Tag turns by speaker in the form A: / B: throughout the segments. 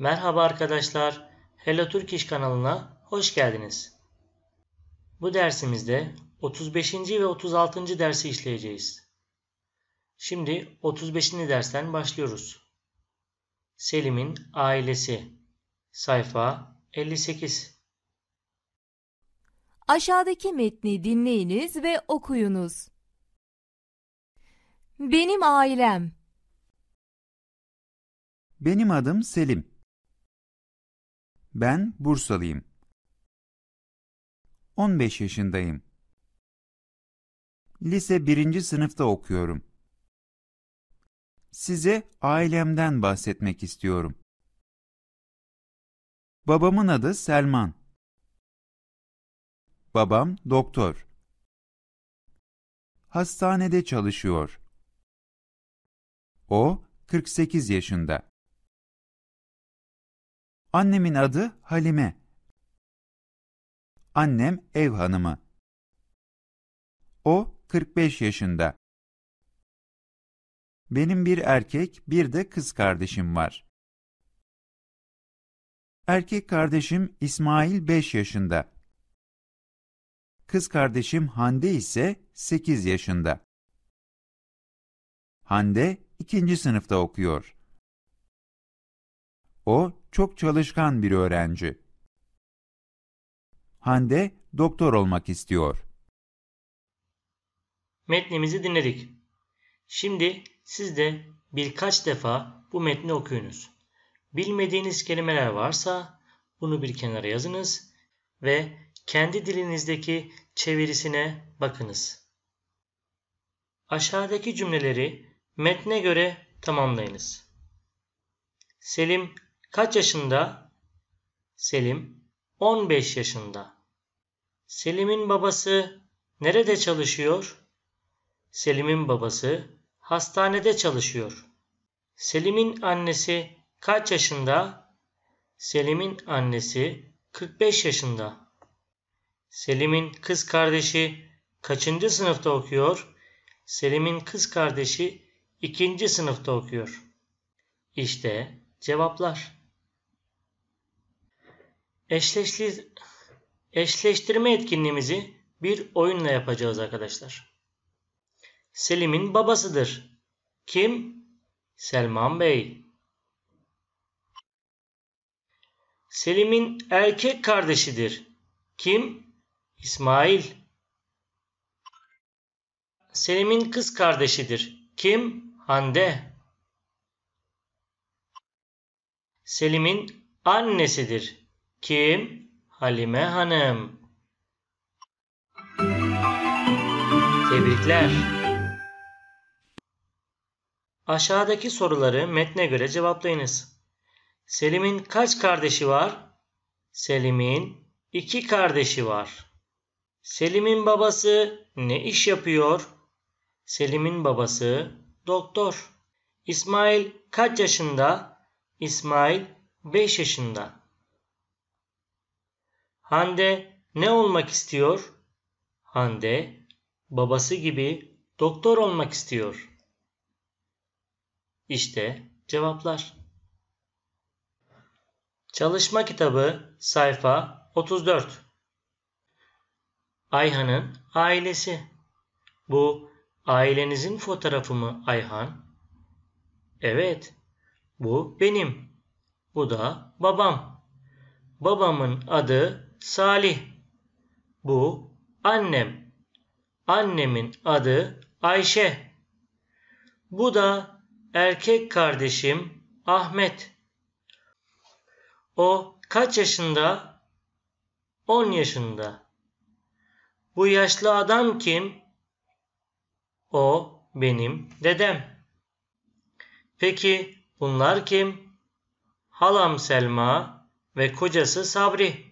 A: Merhaba arkadaşlar, Hello Turkish kanalına hoş geldiniz. Bu dersimizde 35. ve 36. dersi işleyeceğiz. Şimdi 35. dersten başlıyoruz. Selim'in ailesi sayfa 58
B: Aşağıdaki metni dinleyiniz ve okuyunuz. Benim ailem Benim adım Selim. Ben Bursalıyım. 15 yaşındayım. Lise 1. sınıfta okuyorum. Size ailemden bahsetmek istiyorum. Babamın adı Selman. Babam doktor. Hastanede çalışıyor. O 48 yaşında. Annemin adı Halime. Annem ev hanımı. O 45 yaşında. Benim bir erkek, bir de kız kardeşim var. Erkek kardeşim İsmail 5 yaşında. Kız kardeşim Hande ise 8 yaşında. Hande ikinci sınıfta okuyor. O çok çalışkan bir öğrenci. Hande doktor olmak istiyor.
A: Metnimizi dinledik. Şimdi siz de birkaç defa bu metni okuyunuz. Bilmediğiniz kelimeler varsa bunu bir kenara yazınız ve kendi dilinizdeki çevirisine bakınız. Aşağıdaki cümleleri metne göre tamamlayınız. Selim Kaç yaşında? Selim 15 yaşında. Selim'in babası nerede çalışıyor? Selim'in babası hastanede çalışıyor. Selim'in annesi kaç yaşında? Selim'in annesi 45 yaşında. Selim'in kız kardeşi kaçıncı sınıfta okuyor? Selim'in kız kardeşi ikinci sınıfta okuyor. İşte cevaplar eşleştirme etkinliğimizi bir oyunla yapacağız arkadaşlar. Selim'in babasıdır. Kim? Selman Bey. Selim'in erkek kardeşidir. Kim? İsmail. Selim'in kız kardeşidir. Kim? Hande. Selim'in annesidir. Kim? Halime Hanım. Tebrikler. Aşağıdaki soruları metne göre cevaplayınız. Selim'in kaç kardeşi var? Selim'in iki kardeşi var. Selim'in babası ne iş yapıyor? Selim'in babası doktor. İsmail kaç yaşında? İsmail 5 yaşında. Hande ne olmak istiyor? Hande babası gibi doktor olmak istiyor. İşte cevaplar. Çalışma kitabı sayfa 34. Ayhan'ın ailesi. Bu ailenizin fotoğrafı mı Ayhan? Evet. Bu benim. Bu da babam. Babamın adı Salih. Bu annem. Annemin adı Ayşe. Bu da erkek kardeşim Ahmet. O kaç yaşında? 10 yaşında. Bu yaşlı adam kim? O benim dedem. Peki bunlar kim? Halam Selma ve kocası Sabri.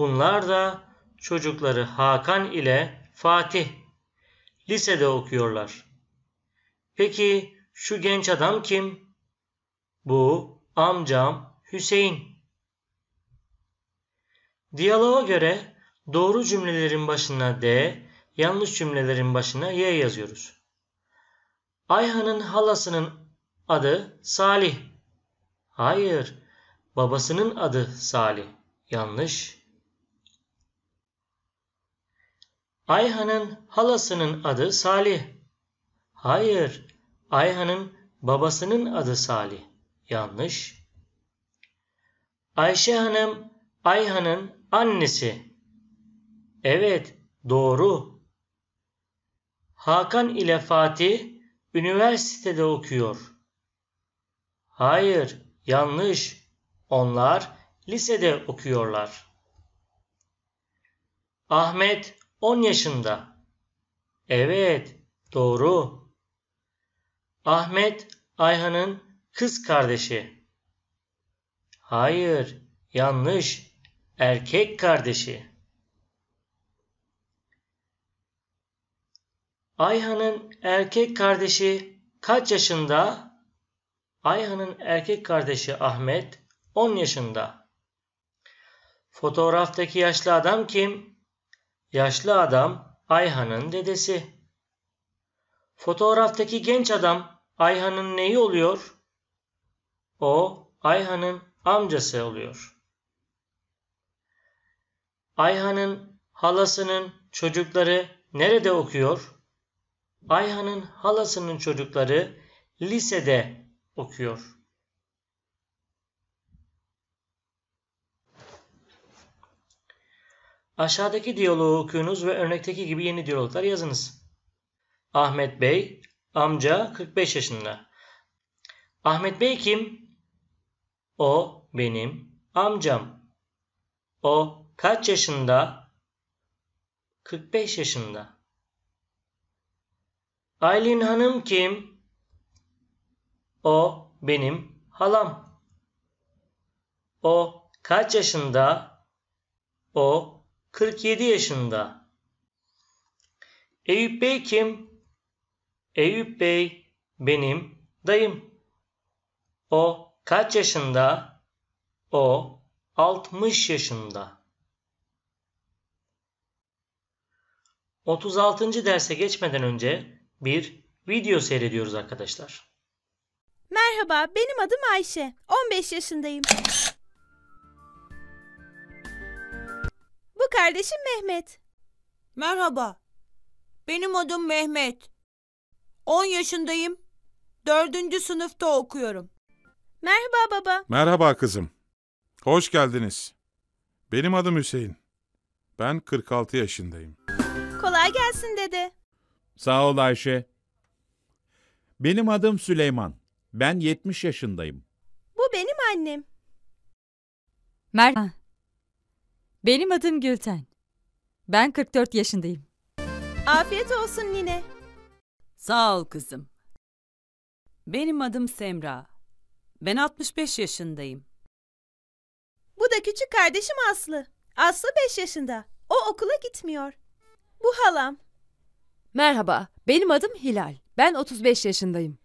A: Bunlar da çocukları Hakan ile Fatih lisede okuyorlar. Peki şu genç adam kim? Bu amcam Hüseyin. Diyaloğa göre doğru cümlelerin başına D, yanlış cümlelerin başına Y yazıyoruz. Ayhan'ın halasının adı Salih. Hayır, babasının adı Salih. Yanlış. Ayhan'ın halasının adı Salih.
B: Hayır,
A: Ayhan'ın babasının adı Salih. Yanlış. Ayşe Hanım Ayhan'ın annesi. Evet, doğru. Hakan ile Fatih üniversitede okuyor. Hayır, yanlış. Onlar lisede okuyorlar. Ahmet 10 yaşında. Evet, doğru. Ahmet Ayhan'ın kız kardeşi. Hayır, yanlış. Erkek kardeşi. Ayhan'ın erkek kardeşi kaç yaşında? Ayhan'ın erkek kardeşi Ahmet 10 yaşında. Fotoğraftaki yaşlı adam kim? Yaşlı adam Ayhan'ın dedesi. Fotoğraftaki genç adam Ayhan'ın neyi oluyor? O Ayhan'ın amcası oluyor. Ayhan'ın halasının çocukları nerede okuyor? Ayhan'ın halasının çocukları lisede okuyor. Aşağıdaki diyaloğu okuyunuz ve örnekteki gibi yeni diyaloglar yazınız. Ahmet Bey, amca 45 yaşında. Ahmet Bey kim? O benim amcam. O kaç yaşında? 45 yaşında. Aylin Hanım kim? O benim halam. O kaç yaşında? O 47 yaşında. Eyüp Bey kim? Eyüp Bey benim dayım. O kaç yaşında? O 60 yaşında. 36. derse geçmeden önce bir video seyrediyoruz arkadaşlar.
B: Merhaba, benim adım Ayşe. 15 yaşındayım. kardeşim Mehmet. Merhaba. Benim adım Mehmet.
A: 10 yaşındayım. 4. sınıfta okuyorum. Merhaba baba.
B: Merhaba kızım. Hoş geldiniz. Benim adım Hüseyin. Ben 46 yaşındayım. Kolay gelsin dede. Sağ ol Ayşe. Benim adım Süleyman. Ben 70 yaşındayım. Bu benim annem. Merhaba. Benim adım Gülten. Ben 44 yaşındayım. Afiyet olsun nine. Sağ ol kızım. Benim adım Semra. Ben 65 yaşındayım. Bu da küçük kardeşim Aslı. Aslı 5 yaşında. O okula gitmiyor. Bu halam. Merhaba, benim adım Hilal. Ben 35 yaşındayım.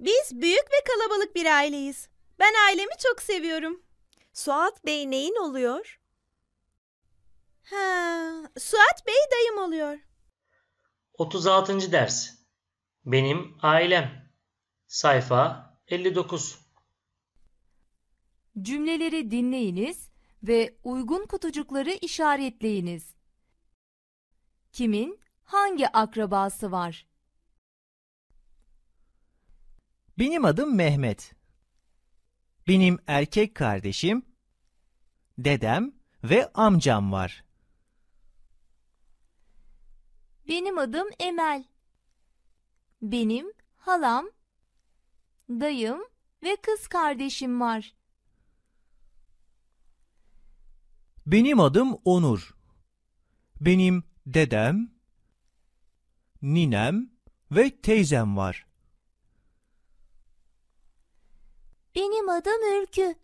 B: Biz büyük ve kalabalık bir aileyiz. Ben ailemi çok seviyorum. Suat Bey neyin oluyor? Ha, Suat Bey dayım oluyor.
A: 36. ders. Benim ailem. Sayfa 59.
B: Cümleleri dinleyiniz ve uygun kutucukları işaretleyiniz. Kimin hangi akrabası var? Benim adım Mehmet. Benim erkek kardeşim, dedem ve amcam var. Benim adım Emel. Benim halam, dayım ve kız kardeşim var. Benim adım Onur. Benim dedem, ninem ve teyzem var. Benim adım Ülkü.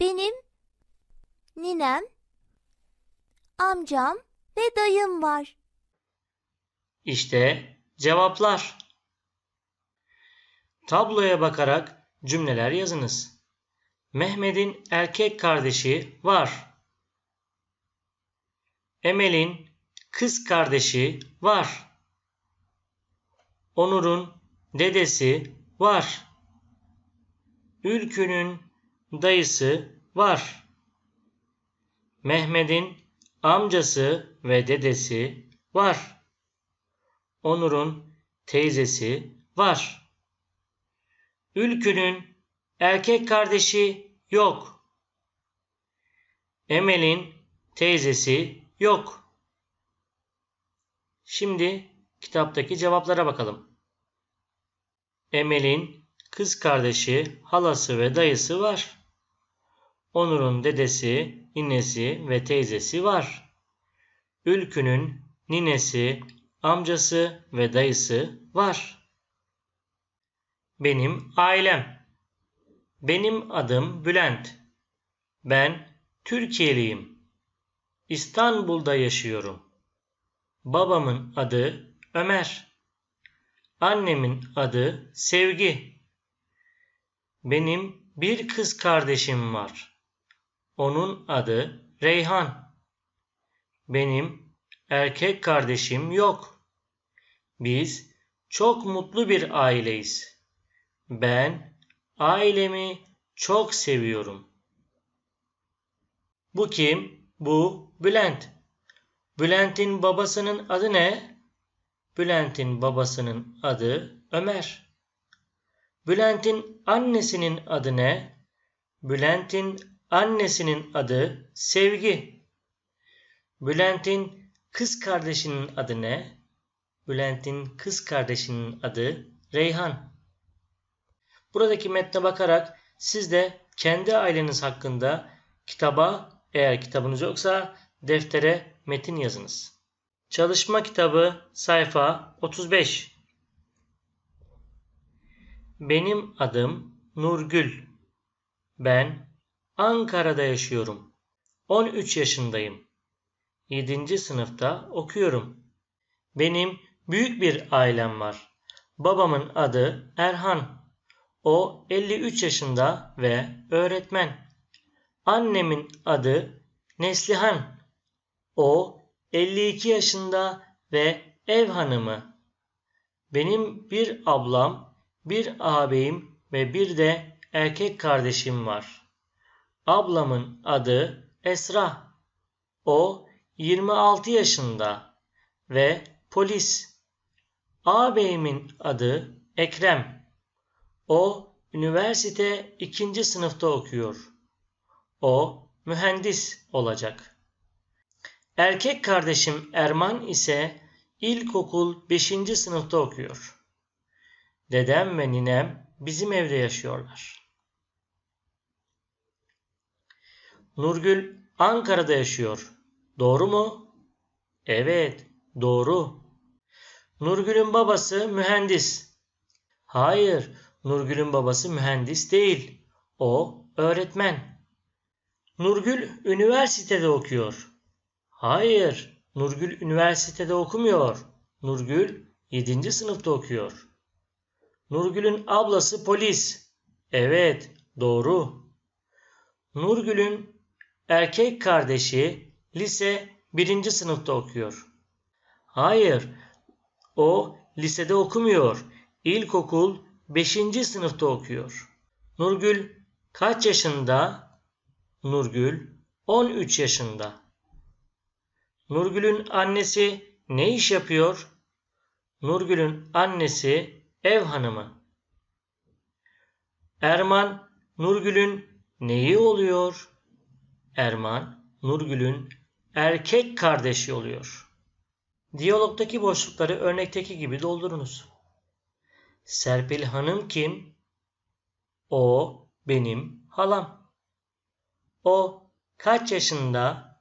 B: Benim ninem, amcam ve dayım var.
A: İşte cevaplar. Tabloya bakarak cümleler yazınız. Mehmet'in erkek kardeşi var. Emel'in kız kardeşi var. Onur'un dedesi var. Ülkü'nün dayısı var. Mehmet'in amcası ve dedesi var. Onur'un teyzesi var. Ülkü'nün erkek kardeşi yok. Emel'in teyzesi yok. Şimdi kitaptaki cevaplara bakalım. Emel'in kız kardeşi, halası ve dayısı var. Onur'un dedesi, ninesi ve teyzesi var. Ülkü'nün ninesi, amcası ve dayısı var. Benim ailem. Benim adım Bülent. Ben Türkiye'liyim. İstanbul'da yaşıyorum. Babamın adı Ömer. Annemin adı Sevgi. Benim bir kız kardeşim var. Onun adı Reyhan. Benim erkek kardeşim yok.'' Biz çok mutlu bir aileyiz. Ben ailemi çok seviyorum. Bu kim? Bu Bülent. Bülent'in babasının adı ne? Bülent'in babasının adı Ömer. Bülent'in annesinin adı ne? Bülent'in annesinin adı Sevgi. Bülent'in kız kardeşinin adı ne? Bülent'in kız kardeşinin adı Reyhan. Buradaki metne bakarak siz de kendi aileniz hakkında kitaba eğer kitabınız yoksa deftere metin yazınız. Çalışma kitabı sayfa 35. Benim adım Nurgül. Ben Ankara'da yaşıyorum. 13 yaşındayım. 7. sınıfta okuyorum. Benim Büyük bir ailem var. Babamın adı Erhan. O 53 yaşında ve öğretmen. Annemin adı Neslihan. O 52 yaşında ve ev hanımı. Benim bir ablam, bir ağabeyim ve bir de erkek kardeşim var. Ablamın adı Esra. O 26 yaşında ve polis. Ağabeyimin adı Ekrem. O üniversite ikinci sınıfta okuyor. O mühendis olacak. Erkek kardeşim Erman ise ilkokul 5. sınıfta okuyor. Dedem ve ninem bizim evde yaşıyorlar. Nurgül Ankara'da yaşıyor. Doğru mu? Evet, doğru. Nurgül'ün babası mühendis. Hayır, Nurgül'ün babası mühendis değil. O öğretmen. Nurgül üniversitede okuyor. Hayır, Nurgül üniversitede okumuyor. Nurgül 7. sınıfta okuyor. Nurgül'ün ablası polis. Evet, doğru. Nurgül'ün erkek kardeşi lise 1. sınıfta okuyor. Hayır, o lisede okumuyor. İlkokul 5. sınıfta okuyor. Nurgül kaç yaşında? Nurgül 13 yaşında. Nurgül'ün annesi ne iş yapıyor? Nurgül'ün annesi ev hanımı. Erman Nurgül'ün neyi oluyor? Erman Nurgül'ün erkek kardeşi oluyor. Diyalogdaki boşlukları örnekteki gibi doldurunuz. Serpil Hanım kim? O benim halam. O kaç yaşında?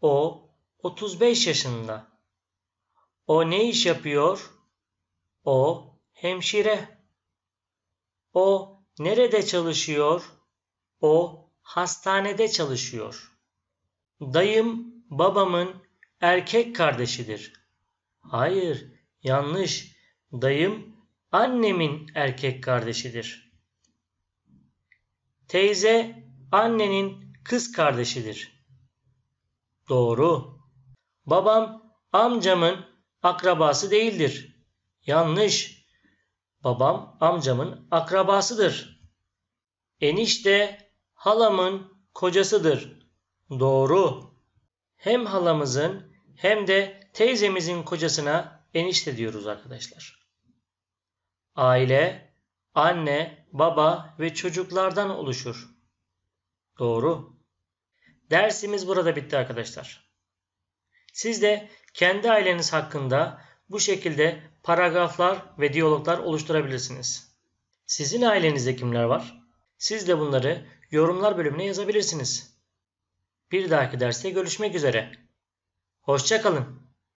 A: O 35 yaşında. O ne iş yapıyor? O hemşire. O nerede çalışıyor? O hastanede çalışıyor. Dayım babamın erkek kardeşidir. Hayır, yanlış. Dayım annemin erkek kardeşidir. Teyze annenin kız kardeşidir. Doğru. Babam amcamın akrabası değildir. Yanlış. Babam amcamın akrabasıdır. Enişte halamın kocasıdır. Doğru. Hem halamızın hem de teyzemizin kocasına enişte diyoruz arkadaşlar. Aile, anne, baba ve çocuklardan oluşur. Doğru. Dersimiz burada bitti arkadaşlar. Siz de kendi aileniz hakkında bu şekilde paragraflar ve diyaloglar oluşturabilirsiniz. Sizin ailenizde kimler var? Siz de bunları yorumlar bölümüne yazabilirsiniz. Bir dahaki derste görüşmek üzere. Hoşçakalın.